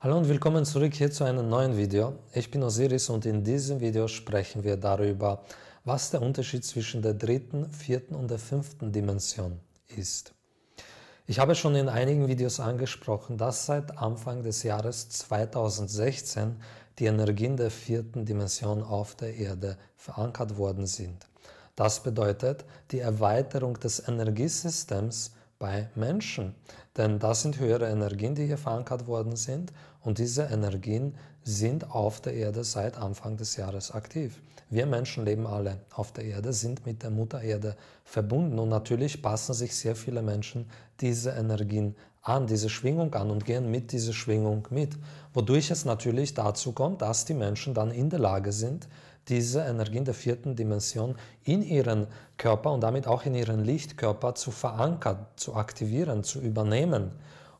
Hallo und willkommen zurück hier zu einem neuen Video. Ich bin Osiris und in diesem Video sprechen wir darüber, was der Unterschied zwischen der dritten, vierten und der fünften Dimension ist. Ich habe schon in einigen Videos angesprochen, dass seit Anfang des Jahres 2016 die Energien der vierten Dimension auf der Erde verankert worden sind. Das bedeutet die Erweiterung des Energiesystems bei Menschen. Denn das sind höhere Energien, die hier verankert worden sind und diese Energien sind auf der Erde seit Anfang des Jahres aktiv. Wir Menschen leben alle auf der Erde, sind mit der Mutter Erde verbunden und natürlich passen sich sehr viele Menschen diese Energien an, diese Schwingung an und gehen mit dieser Schwingung mit, wodurch es natürlich dazu kommt, dass die Menschen dann in der Lage sind, diese Energien der vierten Dimension in ihren Körper und damit auch in ihren Lichtkörper zu verankern, zu aktivieren, zu übernehmen.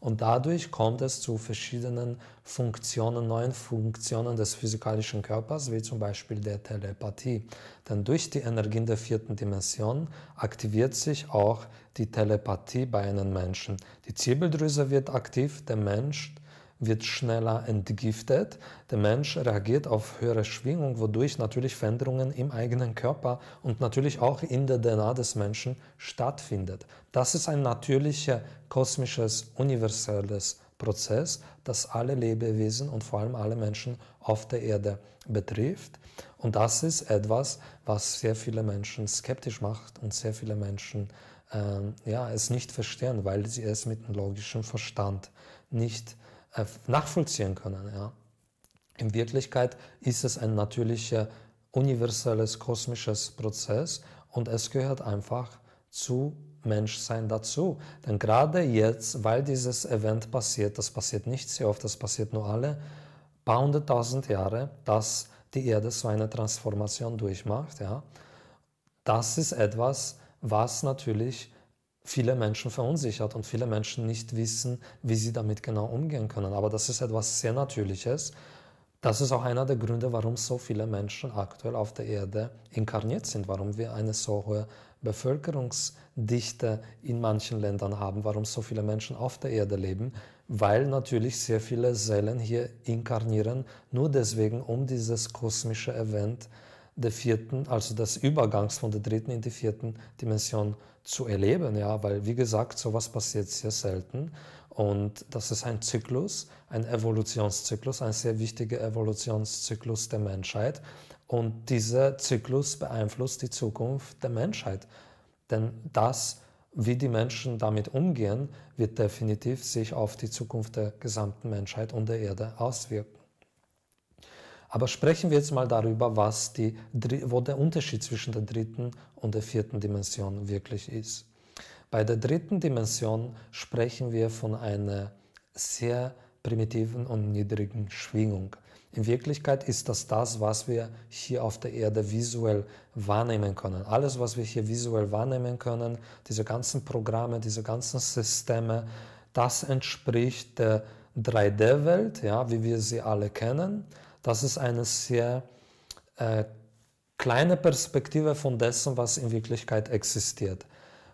Und dadurch kommt es zu verschiedenen Funktionen, neuen Funktionen des physikalischen Körpers, wie zum Beispiel der Telepathie. Denn durch die Energien der vierten Dimension aktiviert sich auch die Telepathie bei einem Menschen. Die Zirbeldrüse wird aktiv, der Mensch wird schneller entgiftet. Der Mensch reagiert auf höhere Schwingung, wodurch natürlich Veränderungen im eigenen Körper und natürlich auch in der DNA des Menschen stattfindet. Das ist ein natürlicher, kosmisches, universelles Prozess, das alle Lebewesen und vor allem alle Menschen auf der Erde betrifft. Und das ist etwas, was sehr viele Menschen skeptisch macht und sehr viele Menschen ähm, ja, es nicht verstehen, weil sie es mit dem logischen Verstand nicht äh, nachvollziehen können. Ja. In Wirklichkeit ist es ein natürlicher, universelles, kosmisches Prozess und es gehört einfach zu Menschsein dazu. Denn gerade jetzt, weil dieses Event passiert, das passiert nicht sehr oft, das passiert nur alle paar hunderttausend Jahre, dass die Erde so eine Transformation durchmacht, ja, das ist etwas, was natürlich viele Menschen verunsichert und viele Menschen nicht wissen, wie sie damit genau umgehen können. Aber das ist etwas sehr Natürliches. Das ist auch einer der Gründe, warum so viele Menschen aktuell auf der Erde inkarniert sind, warum wir eine so hohe Bevölkerungsdichte in manchen Ländern haben, warum so viele Menschen auf der Erde leben, weil natürlich sehr viele Seelen hier inkarnieren, nur deswegen, um dieses kosmische Event äh, der vierten, also des Übergangs von der dritten in die vierten Dimension zu erleben, ja, weil wie gesagt, sowas passiert sehr selten und das ist ein Zyklus, ein Evolutionszyklus, ein sehr wichtiger Evolutionszyklus der Menschheit und dieser Zyklus beeinflusst die Zukunft der Menschheit, denn das wie die Menschen damit umgehen, wird definitiv sich auf die Zukunft der gesamten Menschheit und der Erde auswirken. Aber sprechen wir jetzt mal darüber, was die, wo der Unterschied zwischen der dritten und der vierten Dimension wirklich ist. Bei der dritten Dimension sprechen wir von einer sehr primitiven und niedrigen Schwingung. In Wirklichkeit ist das das, was wir hier auf der Erde visuell wahrnehmen können. Alles, was wir hier visuell wahrnehmen können, diese ganzen Programme, diese ganzen Systeme, das entspricht der 3D-Welt, ja, wie wir sie alle kennen. Das ist eine sehr äh, kleine Perspektive von dessen, was in Wirklichkeit existiert,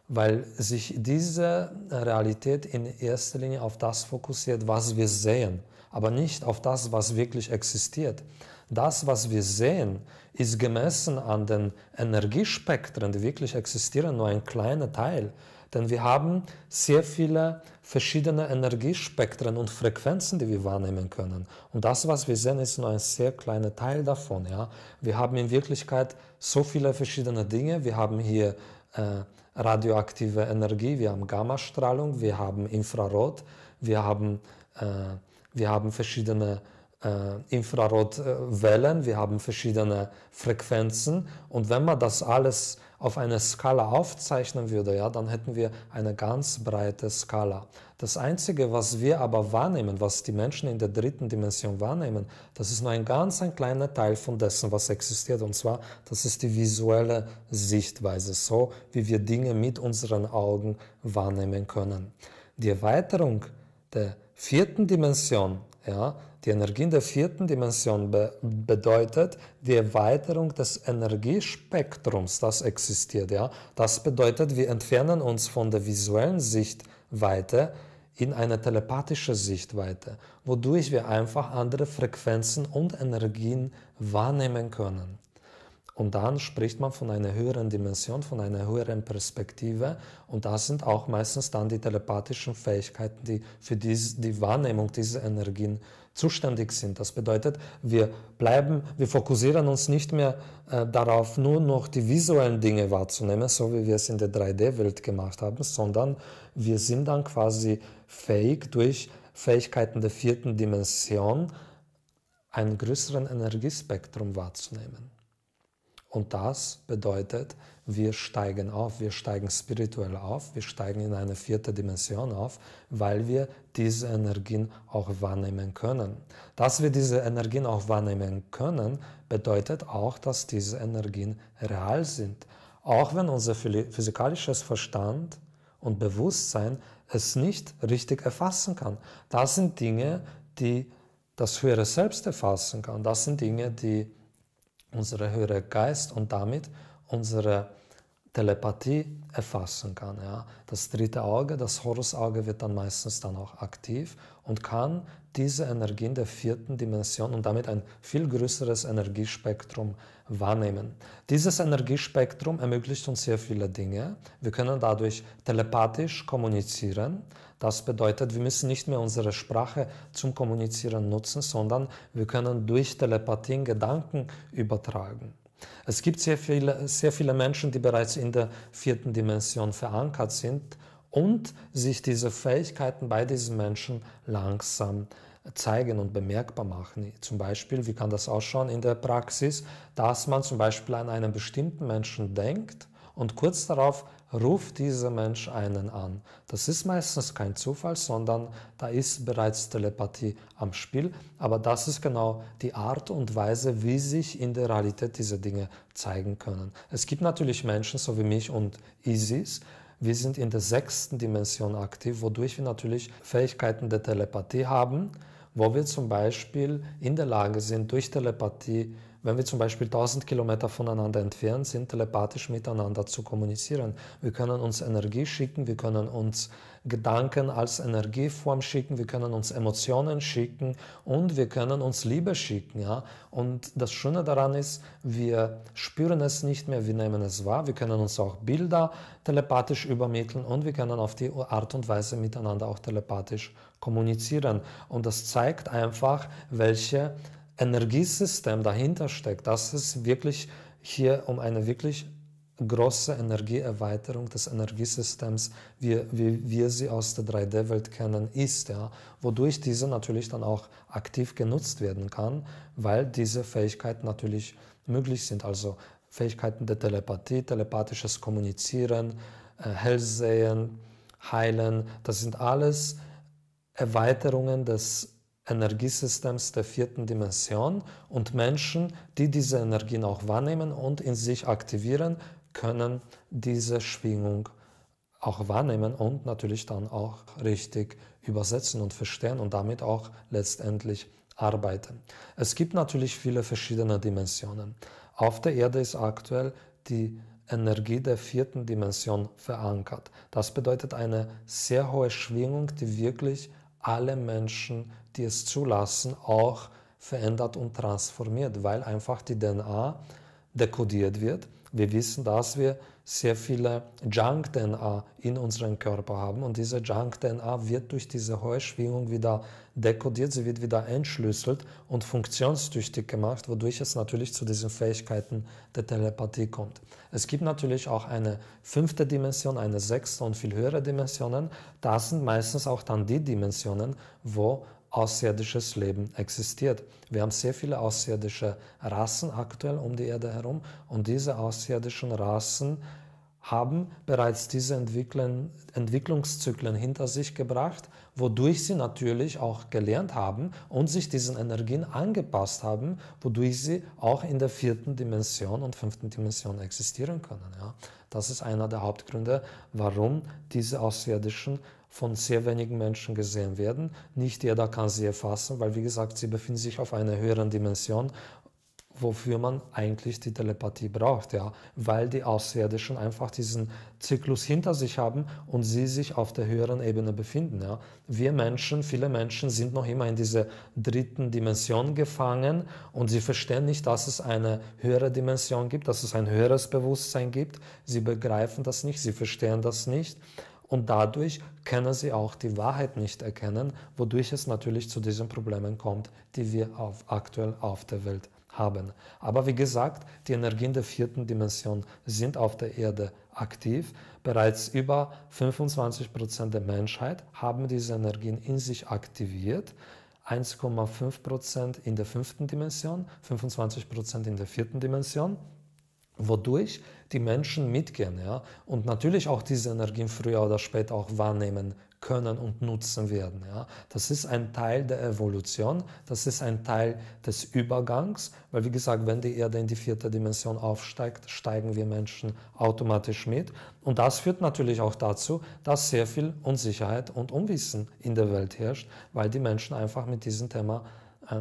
weil sich diese Realität in erster Linie auf das fokussiert, was wir sehen, aber nicht auf das, was wirklich existiert. Das, was wir sehen, ist gemessen an den Energiespektren, die wirklich existieren, nur ein kleiner Teil denn wir haben sehr viele verschiedene Energiespektren und Frequenzen, die wir wahrnehmen können. Und das, was wir sehen, ist nur ein sehr kleiner Teil davon. Ja? Wir haben in Wirklichkeit so viele verschiedene Dinge. Wir haben hier äh, radioaktive Energie, wir haben Gammastrahlung, wir haben Infrarot, wir haben, äh, wir haben verschiedene äh, Infrarotwellen, äh, wir haben verschiedene Frequenzen und wenn man das alles auf eine Skala aufzeichnen würde, ja, dann hätten wir eine ganz breite Skala. Das Einzige, was wir aber wahrnehmen, was die Menschen in der dritten Dimension wahrnehmen, das ist nur ein ganz ein kleiner Teil von dessen, was existiert. Und zwar, das ist die visuelle Sichtweise, so wie wir Dinge mit unseren Augen wahrnehmen können. Die Erweiterung der vierten Dimension, ja, die Energie in der vierten Dimension be bedeutet die Erweiterung des Energiespektrums, das existiert. Ja? Das bedeutet, wir entfernen uns von der visuellen Sichtweite in eine telepathische Sichtweite, wodurch wir einfach andere Frequenzen und Energien wahrnehmen können. Und dann spricht man von einer höheren Dimension, von einer höheren Perspektive. Und das sind auch meistens dann die telepathischen Fähigkeiten, die für dies, die Wahrnehmung dieser Energien äh, zuständig sind. Das bedeutet, wir bleiben, wir fokussieren uns nicht mehr äh, darauf, nur noch die visuellen Dinge wahrzunehmen, so wie wir es in der 3D-Welt gemacht haben, sondern wir sind dann quasi fähig, durch Fähigkeiten der vierten Dimension einen größeren Energiespektrum wahrzunehmen. Und das bedeutet, wir steigen auf, wir steigen spirituell auf, wir steigen in eine vierte Dimension auf, weil wir diese Energien auch wahrnehmen können. Dass wir diese Energien auch wahrnehmen können, bedeutet auch, dass diese Energien real sind. Auch wenn unser physikalisches Verstand und Bewusstsein es nicht richtig erfassen kann. Das sind Dinge, die das höhere Selbst erfassen kann. Das sind Dinge, die unseren höheren Geist und damit unsere Telepathie erfassen kann. Ja. Das dritte Auge, das Horusauge wird dann meistens dann auch aktiv und kann diese Energien der vierten Dimension und damit ein viel größeres Energiespektrum wahrnehmen. Dieses Energiespektrum ermöglicht uns sehr viele Dinge. Wir können dadurch telepathisch kommunizieren. Das bedeutet, wir müssen nicht mehr unsere Sprache zum Kommunizieren nutzen, sondern wir können durch Telepathie Gedanken übertragen. Es gibt sehr viele, sehr viele Menschen, die bereits in der vierten Dimension verankert sind und sich diese Fähigkeiten bei diesen Menschen langsam zeigen und bemerkbar machen. Zum Beispiel, wie kann das ausschauen in der Praxis, dass man zum Beispiel an einen bestimmten Menschen denkt und kurz darauf ruft dieser Mensch einen an. Das ist meistens kein Zufall, sondern da ist bereits Telepathie am Spiel. Aber das ist genau die Art und Weise, wie sich in der Realität diese Dinge zeigen können. Es gibt natürlich Menschen, so wie mich und Isis, wir sind in der sechsten Dimension aktiv, wodurch wir natürlich Fähigkeiten der Telepathie haben, wo wir zum Beispiel in der Lage sind, durch Telepathie wenn wir zum Beispiel 1000 Kilometer voneinander entfernt sind, telepathisch miteinander zu kommunizieren. Wir können uns Energie schicken, wir können uns Gedanken als Energieform schicken, wir können uns Emotionen schicken und wir können uns Liebe schicken. Ja? Und das Schöne daran ist, wir spüren es nicht mehr, wir nehmen es wahr, wir können uns auch Bilder telepathisch übermitteln und wir können auf die Art und Weise miteinander auch telepathisch kommunizieren. Und das zeigt einfach, welche Energiesystem dahinter steckt, dass es wirklich hier um eine wirklich große Energieerweiterung des Energiesystems, wie, wie wir sie aus der 3D-Welt kennen, ist, ja, wodurch diese natürlich dann auch aktiv genutzt werden kann, weil diese Fähigkeiten natürlich möglich sind. Also Fähigkeiten der Telepathie, telepathisches Kommunizieren, äh, Hellsehen, Heilen, das sind alles Erweiterungen des Energiesystems der vierten Dimension und Menschen, die diese Energien auch wahrnehmen und in sich aktivieren, können diese Schwingung auch wahrnehmen und natürlich dann auch richtig übersetzen und verstehen und damit auch letztendlich arbeiten. Es gibt natürlich viele verschiedene Dimensionen. Auf der Erde ist aktuell die Energie der vierten Dimension verankert. Das bedeutet eine sehr hohe Schwingung, die wirklich alle Menschen die es zulassen, auch verändert und transformiert, weil einfach die DNA dekodiert wird. Wir wissen, dass wir sehr viele Junk-DNA in unserem Körper haben und diese Junk-DNA wird durch diese hohe Schwingung wieder dekodiert, sie wird wieder entschlüsselt und funktionstüchtig gemacht, wodurch es natürlich zu diesen Fähigkeiten der Telepathie kommt. Es gibt natürlich auch eine fünfte Dimension, eine sechste und viel höhere Dimensionen. Das sind meistens auch dann die Dimensionen, wo außerirdisches Leben existiert. Wir haben sehr viele außerirdische Rassen aktuell um die Erde herum und diese außerirdischen Rassen haben bereits diese Entwicklungszyklen hinter sich gebracht, wodurch sie natürlich auch gelernt haben und sich diesen Energien angepasst haben, wodurch sie auch in der vierten Dimension und fünften Dimension existieren können. Ja. Das ist einer der Hauptgründe, warum diese außerirdischen von sehr wenigen Menschen gesehen werden. Nicht jeder kann sie erfassen, weil wie gesagt, sie befinden sich auf einer höheren Dimension, wofür man eigentlich die Telepathie braucht, ja, weil die Außerirdischen einfach diesen Zyklus hinter sich haben und sie sich auf der höheren Ebene befinden, ja. Wir Menschen, viele Menschen sind noch immer in dieser dritten Dimension gefangen und sie verstehen nicht, dass es eine höhere Dimension gibt, dass es ein höheres Bewusstsein gibt. Sie begreifen das nicht, sie verstehen das nicht. Und dadurch können sie auch die Wahrheit nicht erkennen, wodurch es natürlich zu diesen Problemen kommt, die wir auf, aktuell auf der Welt haben. Aber wie gesagt, die Energien der vierten Dimension sind auf der Erde aktiv. Bereits über 25% Prozent der Menschheit haben diese Energien in sich aktiviert. 1,5% Prozent in der fünften Dimension, 25% Prozent in der vierten Dimension wodurch die Menschen mitgehen ja? und natürlich auch diese Energien früher oder später auch wahrnehmen können und nutzen werden. Ja? Das ist ein Teil der Evolution, das ist ein Teil des Übergangs, weil wie gesagt, wenn die Erde in die vierte Dimension aufsteigt, steigen wir Menschen automatisch mit und das führt natürlich auch dazu, dass sehr viel Unsicherheit und Unwissen in der Welt herrscht, weil die Menschen einfach mit diesem Thema äh,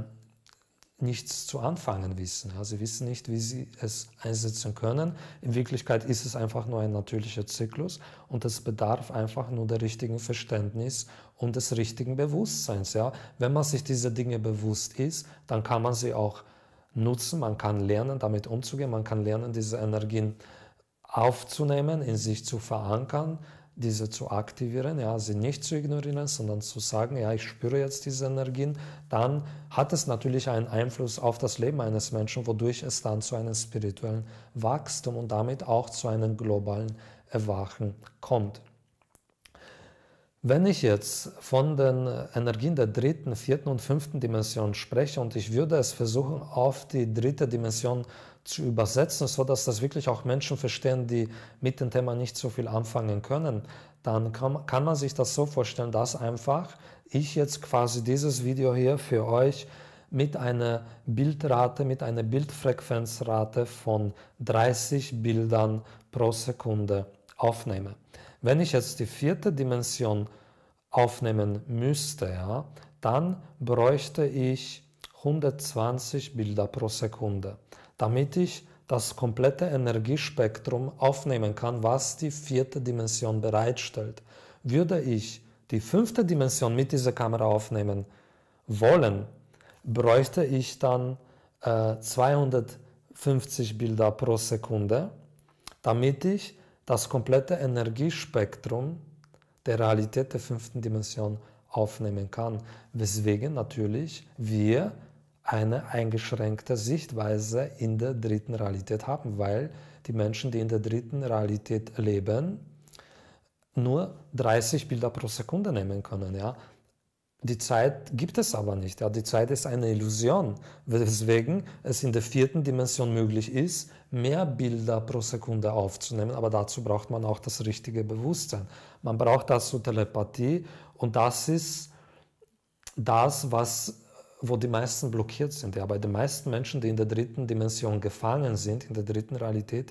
nichts zu anfangen wissen. Ja, sie wissen nicht, wie sie es einsetzen können. In Wirklichkeit ist es einfach nur ein natürlicher Zyklus und es bedarf einfach nur der richtigen Verständnis und des richtigen Bewusstseins. Ja. Wenn man sich diese Dinge bewusst ist, dann kann man sie auch nutzen, man kann lernen, damit umzugehen, man kann lernen, diese Energien aufzunehmen, in sich zu verankern, diese zu aktivieren, ja, sie nicht zu ignorieren, sondern zu sagen, ja, ich spüre jetzt diese Energien, dann hat es natürlich einen Einfluss auf das Leben eines Menschen, wodurch es dann zu einem spirituellen Wachstum und damit auch zu einem globalen Erwachen kommt. Wenn ich jetzt von den Energien der dritten, vierten und fünften Dimension spreche und ich würde es versuchen, auf die dritte Dimension zu zu übersetzen, sodass das wirklich auch Menschen verstehen, die mit dem Thema nicht so viel anfangen können, dann kann, kann man sich das so vorstellen, dass einfach ich jetzt quasi dieses Video hier für euch mit einer Bildrate, mit einer Bildfrequenzrate von 30 Bildern pro Sekunde aufnehme. Wenn ich jetzt die vierte Dimension aufnehmen müsste, ja, dann bräuchte ich 120 Bilder pro Sekunde, damit ich das komplette Energiespektrum aufnehmen kann, was die vierte Dimension bereitstellt. Würde ich die fünfte Dimension mit dieser Kamera aufnehmen wollen, bräuchte ich dann äh, 250 Bilder pro Sekunde, damit ich das komplette Energiespektrum der Realität der fünften Dimension aufnehmen kann. Weswegen natürlich wir eine eingeschränkte Sichtweise in der dritten Realität haben, weil die Menschen, die in der dritten Realität leben, nur 30 Bilder pro Sekunde nehmen können. Ja? Die Zeit gibt es aber nicht. Ja? Die Zeit ist eine Illusion, weswegen es in der vierten Dimension möglich ist, mehr Bilder pro Sekunde aufzunehmen. Aber dazu braucht man auch das richtige Bewusstsein. Man braucht dazu Telepathie und das ist das, was wo die meisten blockiert sind. Ja, bei den meisten Menschen, die in der dritten Dimension gefangen sind, in der dritten Realität,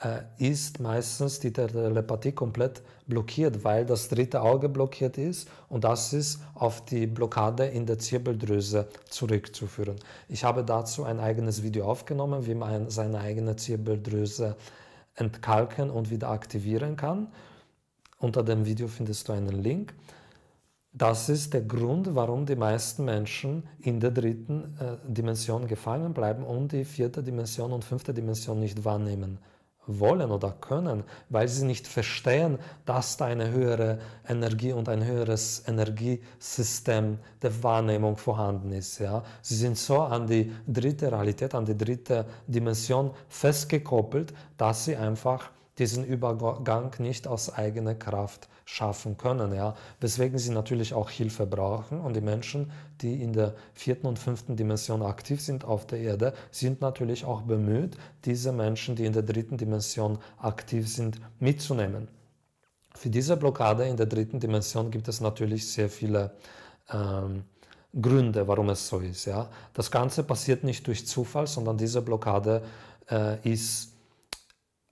äh, ist meistens die Telepathie komplett blockiert, weil das dritte Auge blockiert ist und das ist auf die Blockade in der Zirbeldrüse zurückzuführen. Ich habe dazu ein eigenes Video aufgenommen, wie man seine eigene Zirbeldrüse entkalken und wieder aktivieren kann. Unter dem Video findest du einen Link. Das ist der Grund, warum die meisten Menschen in der dritten äh, Dimension gefangen bleiben und die vierte Dimension und fünfte Dimension nicht wahrnehmen wollen oder können, weil sie nicht verstehen, dass da eine höhere Energie und ein höheres Energiesystem der Wahrnehmung vorhanden ist. Ja? Sie sind so an die dritte Realität, an die dritte Dimension festgekoppelt, dass sie einfach diesen Übergang nicht aus eigener Kraft schaffen können, ja, weswegen sie natürlich auch Hilfe brauchen und die Menschen, die in der vierten und fünften Dimension aktiv sind auf der Erde, sind natürlich auch bemüht, diese Menschen, die in der dritten Dimension aktiv sind, mitzunehmen. Für diese Blockade in der dritten Dimension gibt es natürlich sehr viele ähm, Gründe, warum es so ist. Ja. Das Ganze passiert nicht durch Zufall, sondern diese Blockade äh, ist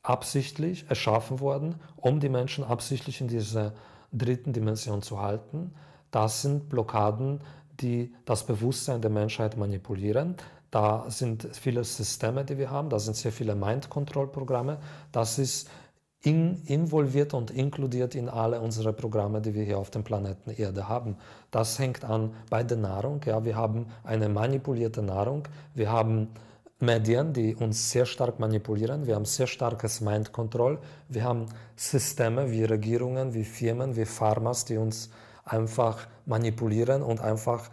absichtlich erschaffen worden, um die Menschen absichtlich in dieser dritten Dimension zu halten. Das sind Blockaden, die das Bewusstsein der Menschheit manipulieren. Da sind viele Systeme, die wir haben, da sind sehr viele Mind-Control-Programme. Das ist in, involviert und inkludiert in alle unsere Programme, die wir hier auf dem Planeten Erde haben. Das hängt an bei der Nahrung. Ja, wir haben eine manipulierte Nahrung, wir haben Medien, die uns sehr stark manipulieren. Wir haben sehr starkes Mind Control. Wir haben Systeme wie Regierungen, wie Firmen, wie Pharmas, die uns einfach manipulieren und einfach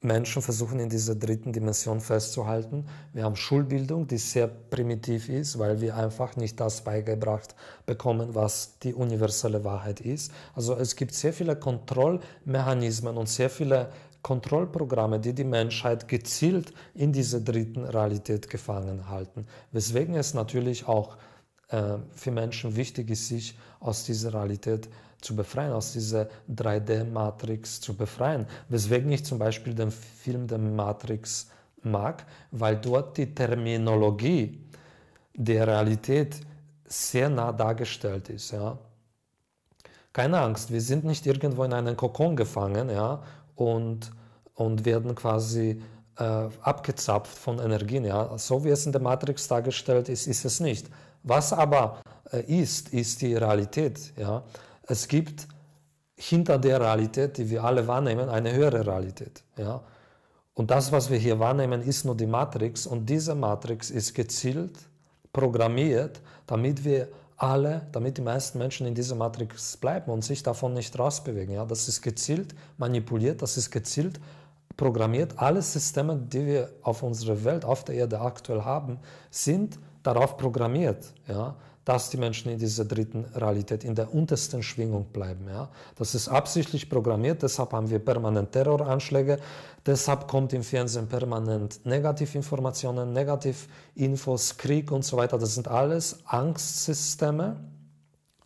Menschen versuchen, in dieser dritten Dimension festzuhalten. Wir haben Schulbildung, die sehr primitiv ist, weil wir einfach nicht das beigebracht bekommen, was die universelle Wahrheit ist. Also es gibt sehr viele Kontrollmechanismen und sehr viele Kontrollprogramme, die die Menschheit gezielt in dieser dritten Realität gefangen halten. Weswegen es natürlich auch äh, für Menschen wichtig ist, sich aus dieser Realität zu befreien, aus dieser 3D-Matrix zu befreien. Weswegen ich zum Beispiel den Film der Matrix mag, weil dort die Terminologie der Realität sehr nah dargestellt ist. Ja. Keine Angst, wir sind nicht irgendwo in einen Kokon gefangen ja, und, und werden quasi äh, abgezapft von Energien. Ja? So wie es in der Matrix dargestellt ist, ist es nicht. Was aber äh, ist, ist die Realität. Ja? Es gibt hinter der Realität, die wir alle wahrnehmen, eine höhere Realität. Ja? Und das, was wir hier wahrnehmen, ist nur die Matrix. Und diese Matrix ist gezielt programmiert, damit wir alle, damit die meisten Menschen in dieser Matrix bleiben und sich davon nicht rausbewegen. Ja, das ist gezielt manipuliert, das ist gezielt programmiert. Alle Systeme, die wir auf unserer Welt, auf der Erde aktuell haben, sind darauf programmiert. Ja, dass die Menschen in dieser dritten Realität, in der untersten Schwingung bleiben. Ja? Das ist absichtlich programmiert, deshalb haben wir permanent Terroranschläge, deshalb kommt im Fernsehen permanent Negativinformationen, Negativinfos, Krieg und so weiter. Das sind alles Angstsysteme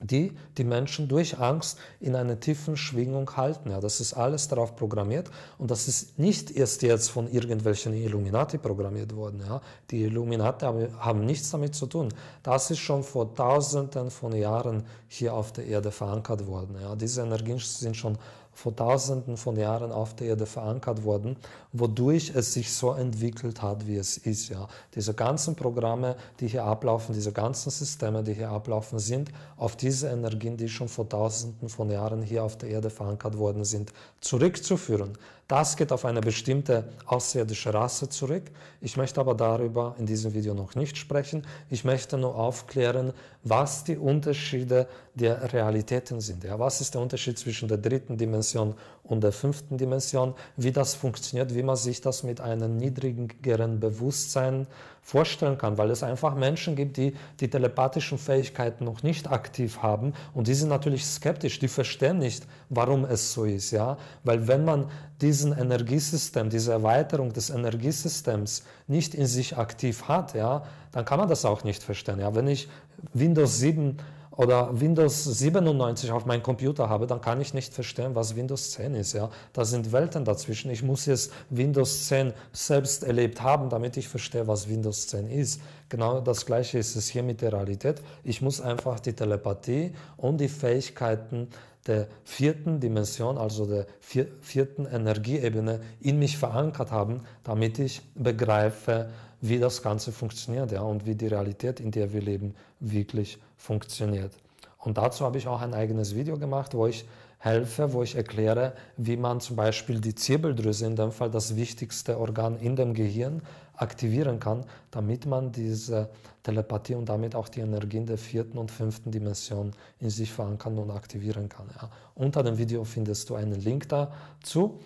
die die Menschen durch Angst in einer tiefen Schwingung halten. Ja, das ist alles darauf programmiert und das ist nicht erst jetzt von irgendwelchen Illuminati programmiert worden. Ja. Die Illuminati haben, nichts damit zu tun. Das ist schon vor Tausenden von Jahren hier auf der Erde verankert worden. Ja. Diese Energien sind schon vor Tausenden von Jahren auf der Erde verankert worden, wodurch es sich so entwickelt hat, wie es ist. Ja. Diese ganzen Programme, die hier ablaufen, diese ganzen Systeme, die hier ablaufen, sind auf diese Energien, die schon vor Tausenden von Jahren hier auf der Erde verankert worden sind, zurückzuführen. Das geht auf eine bestimmte außerirdische Rasse zurück. Ich möchte aber darüber in diesem Video noch nicht sprechen. Ich möchte nur aufklären, was die Unterschiede der Realitäten sind. Ja, was ist der Unterschied zwischen der dritten Dimension und der fünften Dimension, wie das funktioniert, wie man sich das mit einem niedrigeren Bewusstsein vorstellen kann, weil es einfach Menschen gibt, die die telepathischen Fähigkeiten noch nicht aktiv haben und die sind natürlich skeptisch, die verstehen nicht, warum es so ist, ja, weil wenn man diesen Energiesystem, diese Erweiterung des Energiesystems nicht in sich aktiv hat, ja, dann kann man das auch nicht verstehen, ja, wenn ich Windows 7 oder Windows 97 auf meinem Computer habe, dann kann ich nicht verstehen, was Windows 10 ist. Ja? Da sind Welten dazwischen. Ich muss jetzt Windows 10 selbst erlebt haben, damit ich verstehe, was Windows 10 ist. Genau das gleiche ist es hier mit der Realität. Ich muss einfach die Telepathie und die Fähigkeiten der vierten Dimension, also der vier, vierten Energieebene, in mich verankert haben, damit ich begreife, wie das Ganze funktioniert ja, und wie die Realität, in der wir leben, wirklich funktioniert funktioniert. Und dazu habe ich auch ein eigenes Video gemacht, wo ich helfe, wo ich erkläre, wie man zum Beispiel die Zirbeldrüse, in dem Fall das wichtigste Organ in dem Gehirn, aktivieren kann, damit man diese Telepathie und damit auch die Energien der vierten und fünften Dimension in sich verankern und aktivieren kann. Ja. Unter dem Video findest du einen Link dazu.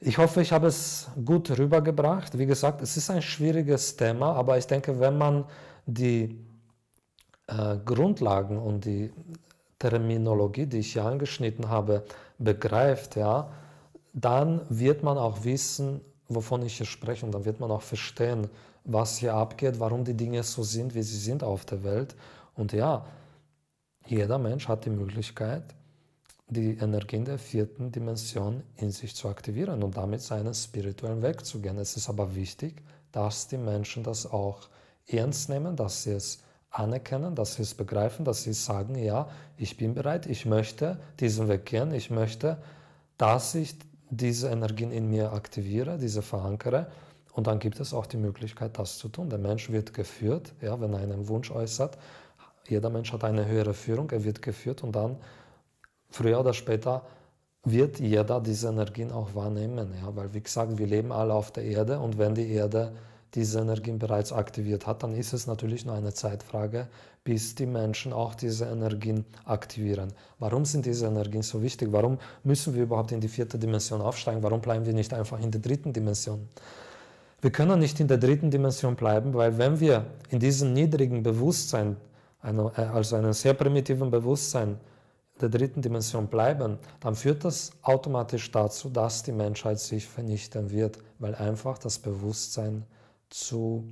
Ich hoffe, ich habe es gut rübergebracht. Wie gesagt, es ist ein schwieriges Thema, aber ich denke, wenn man die äh, Grundlagen und die Terminologie, die ich hier angeschnitten habe, begreift, ja, dann wird man auch wissen, wovon ich hier spreche und dann wird man auch verstehen, was hier abgeht, warum die Dinge so sind, wie sie sind auf der Welt. Und ja, jeder Mensch hat die Möglichkeit, die Energien der vierten Dimension in sich zu aktivieren und damit seinen spirituellen Weg zu gehen. Es ist aber wichtig, dass die Menschen das auch ernst nehmen, dass sie es anerkennen, dass sie es begreifen, dass sie sagen, ja, ich bin bereit, ich möchte diesen Weg gehen, ich möchte, dass ich diese Energien in mir aktiviere, diese verankere. Und dann gibt es auch die Möglichkeit, das zu tun. Der Mensch wird geführt, ja, wenn er einen Wunsch äußert. Jeder Mensch hat eine höhere Führung, er wird geführt und dann früher oder später wird jeder diese Energien auch wahrnehmen. Ja? Weil, wie gesagt, wir leben alle auf der Erde und wenn die Erde diese Energien bereits aktiviert hat, dann ist es natürlich nur eine Zeitfrage, bis die Menschen auch diese Energien aktivieren. Warum sind diese Energien so wichtig? Warum müssen wir überhaupt in die vierte Dimension aufsteigen? Warum bleiben wir nicht einfach in der dritten Dimension? Wir können nicht in der dritten Dimension bleiben, weil wenn wir in diesem niedrigen Bewusstsein, äh, also einem sehr primitiven Bewusstsein der dritten Dimension bleiben, dann führt das automatisch dazu, dass die Menschheit sich vernichten wird, weil einfach das Bewusstsein zu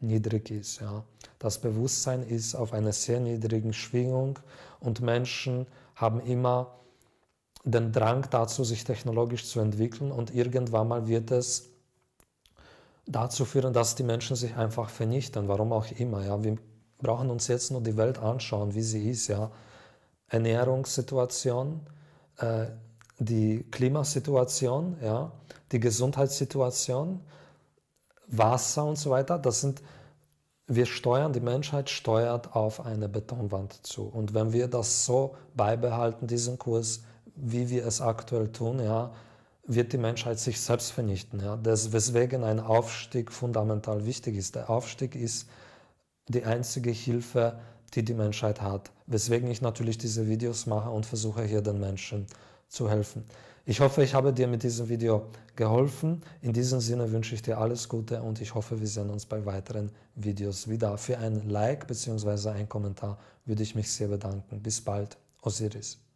niedrig ist. Ja. Das Bewusstsein ist auf einer sehr niedrigen Schwingung und Menschen haben immer den Drang dazu, sich technologisch zu entwickeln und irgendwann mal wird es dazu führen, dass die Menschen sich einfach vernichten, warum auch immer. Ja. Wir brauchen uns jetzt nur die Welt anschauen, wie sie ist. Ja. Ernährungssituation, äh, die Klimasituation, ja, die Gesundheitssituation, Wasser und so weiter, das sind, wir steuern, die Menschheit steuert auf eine Betonwand zu. Und wenn wir das so beibehalten, diesen Kurs, wie wir es aktuell tun, ja, wird die Menschheit sich selbst vernichten. Ja. Das, weswegen ein Aufstieg fundamental wichtig ist. Der Aufstieg ist die einzige Hilfe, die die Menschheit hat. Weswegen ich natürlich diese Videos mache und versuche hier den Menschen zu helfen. Ich hoffe, ich habe dir mit diesem Video geholfen. In diesem Sinne wünsche ich dir alles Gute und ich hoffe, wir sehen uns bei weiteren Videos wieder. Für ein Like bzw. einen Kommentar würde ich mich sehr bedanken. Bis bald, Osiris.